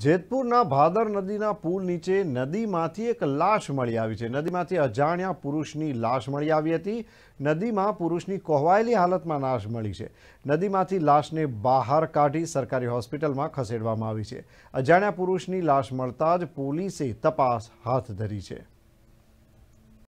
જેતપુર ના ભાદર નદી ના પુલ નીચે નદી માંથી એક લાશ મળી આવી છે નદી માંથી અજાણ્યા પુરુષ ની લાશ મળી આવી હતી નદી માં પુરુષ ની કોહવાઈલી હાલત માં લાશ મળી છે નદી માંથી લાશ ને બહાર કાઢી સરકારી હોસ્પિટલ માં ખસેડવામાં આવી છે અજાણ્યા પુરુષ ની લાશ મળતા જ પોલીસ એ તપાસ હાથ ધરી છે